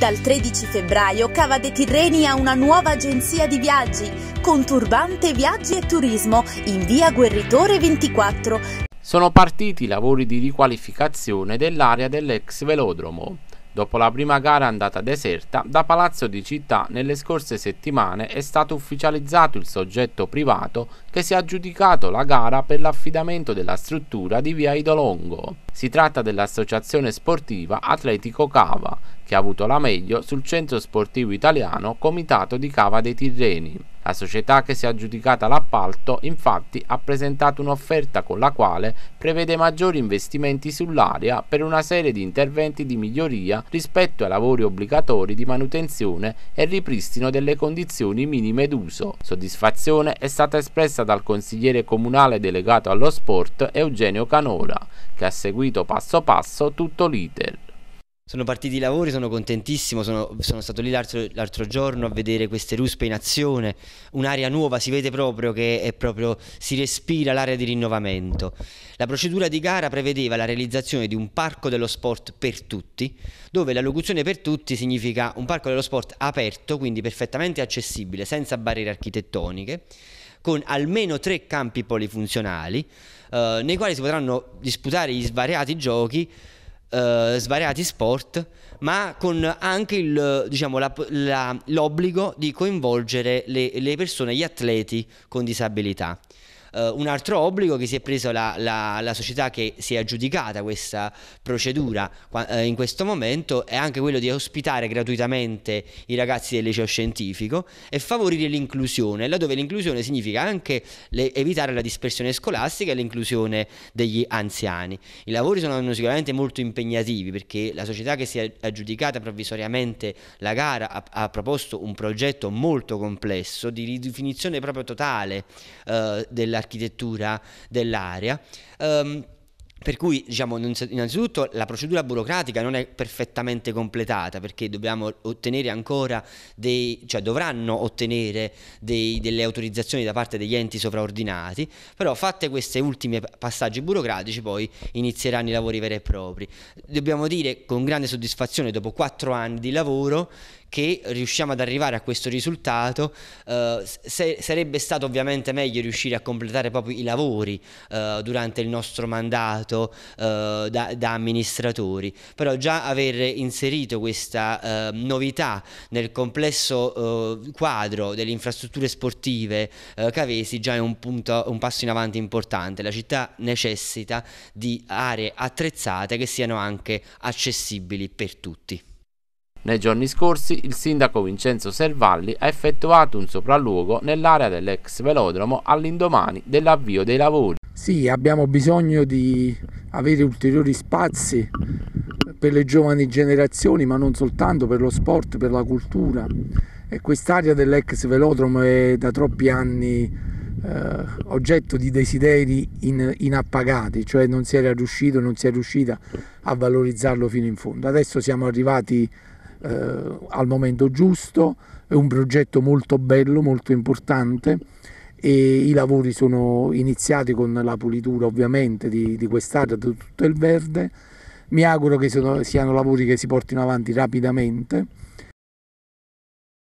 Dal 13 febbraio Cava dei Tirreni ha una nuova agenzia di viaggi, Conturbante Viaggi e Turismo, in via Guerritore 24. Sono partiti i lavori di riqualificazione dell'area dell'ex velodromo. Dopo la prima gara andata deserta, da Palazzo di Città nelle scorse settimane è stato ufficializzato il soggetto privato che si è aggiudicato la gara per l'affidamento della struttura di via Idolongo. Si tratta dell'associazione sportiva Atletico Cava, che ha avuto la meglio sul centro sportivo italiano Comitato di Cava dei Tirreni. La società che si è aggiudicata l'appalto infatti ha presentato un'offerta con la quale prevede maggiori investimenti sull'area per una serie di interventi di miglioria rispetto ai lavori obbligatori di manutenzione e ripristino delle condizioni minime d'uso. Soddisfazione è stata espressa dal consigliere comunale delegato allo sport Eugenio Canora, che ha seguito passo passo tutto l'iter sono partiti i lavori, sono contentissimo, sono, sono stato lì l'altro, l'altro, giorno a vedere queste ruspe in azione, un'area nuova, si vede proprio che è proprio, si respira l'area di rinnovamento. La procedura di gara prevedeva la realizzazione di un parco dello sport per tutti, dove la locuzione per tutti significa un parco dello sport aperto, quindi perfettamente accessibile, senza barriere architettoniche, con almeno tre campi polifunzionali, eh, nei quali si potranno disputare gli svariati giochi eh, svariati sport, ma con anche il, diciamo, la, la, l'obbligo di coinvolgere le, le persone, gli atleti con disabilità uh, un altro obbligo che si è preso la, la, la società che si è aggiudicata questa procedura uh, in questo momento è anche quello di ospitare gratuitamente i ragazzi del liceo scientifico e favorire l'inclusione, laddove l'inclusione significa anche le, evitare la dispersione scolastica e l'inclusione degli anziani. I lavori sono sicuramente molto impegnativi perché la società che si è aggiudicata provvisoriamente la gara ha, ha proposto un progetto molto complesso di ridefinizione proprio totale uh, della dell'architettura dell'area. Um, per cui, diciamo, innanzitutto la procedura burocratica non è perfettamente completata perché dobbiamo ottenere ancora dei, cioè dovranno ottenere dei, delle autorizzazioni da parte degli enti sovraordinati, però fatte questi ultimi passaggi burocratici poi inizieranno i lavori veri e propri. Dobbiamo dire con grande soddisfazione, dopo quattro anni di lavoro, che riusciamo ad arrivare a questo risultato. Eh, se, sarebbe stato ovviamente meglio riuscire a completare proprio i lavori eh, durante il nostro mandato eh, da, da, amministratori, però già aver inserito questa eh, novità nel complesso eh, quadro delle infrastrutture sportive eh, Cavesi già è un, punto, un passo in avanti importante. La città necessita di aree attrezzate che siano anche accessibili per tutti. Nei giorni scorsi il sindaco Vincenzo Servalli ha effettuato un sopralluogo nell'area dell'ex velodromo all'indomani dell'avvio dei lavori. Sì, abbiamo bisogno di avere ulteriori spazi per le giovani generazioni, ma non soltanto per lo sport, per la cultura. E quest'area dell'ex velodromo è da troppi anni eh, oggetto di desideri in, inappagati, cioè non si era riuscito, non si è riuscita a valorizzarlo fino in fondo. Adesso siamo arrivati eh, al momento giusto, è un progetto molto bello, molto importante e i lavori sono iniziati con la pulitura ovviamente di, di quest'area, di tutto il verde. Mi auguro che sono, siano lavori che si portino avanti rapidamente